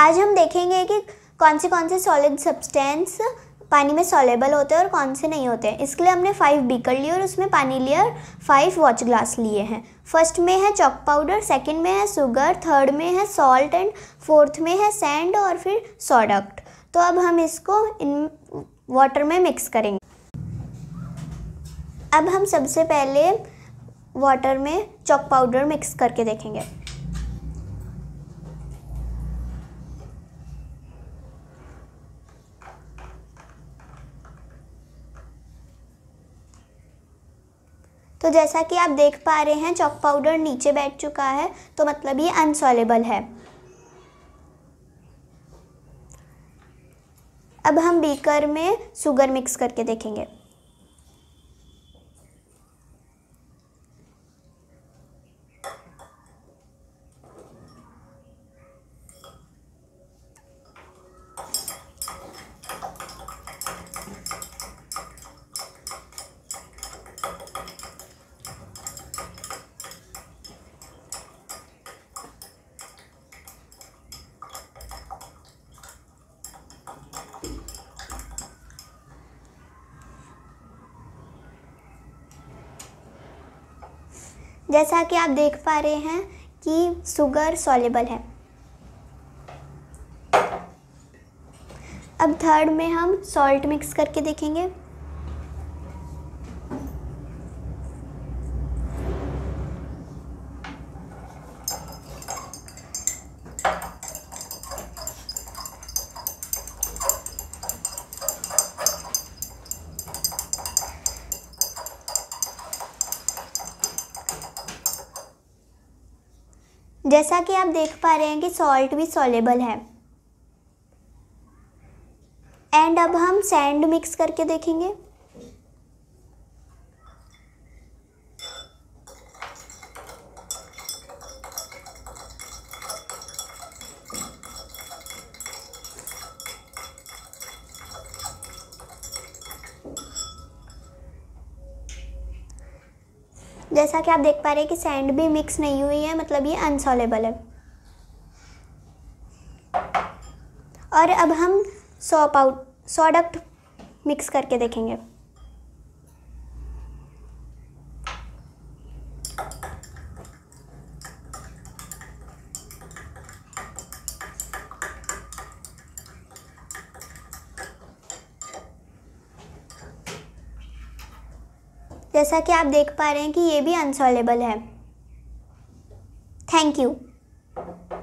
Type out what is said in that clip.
आज हम देखेंगे कि कौन से कौन से सॉलिड सब्सटेंस पानी में सॉलेबल होते हैं और कौन से नहीं होते हैं इसके लिए हमने फाइव बीकर लिए और उसमें पानी लिया और फाइव वॉच ग्लास लिए हैं फर्स्ट में है चॉक पाउडर सेकंड में है सुगर थर्ड में है सॉल्ट एंड फोर्थ में है सैंड और फिर सोडक्ट तो अब हम इसको इन वाटर में मिक्स करेंगे अब हम सबसे पहले वाटर में चॉक पाउडर मिक्स करके देखेंगे तो जैसा कि आप देख पा रहे हैं चॉक पाउडर नीचे बैठ चुका है तो मतलब ये अनसॉलेबल है अब हम बीकर में शुगर मिक्स करके देखेंगे जैसा कि आप देख पा रहे हैं कि सुगर सॉलेबल है अब थर्ड में हम सॉल्ट मिक्स करके देखेंगे जैसा कि आप देख पा रहे हैं कि सॉल्ट भी सॉलेबल है एंड अब हम सैंड मिक्स करके देखेंगे जैसा कि आप देख पा रहे हैं कि सैंड भी मिक्स नहीं हुई है मतलब ये अनसॉलेबल है और अब हम सॉप आउट सॉडक्ट मिक्स करके देखेंगे जैसा कि आप देख पा रहे हैं कि ये भी अनसॉलेबल है थैंक यू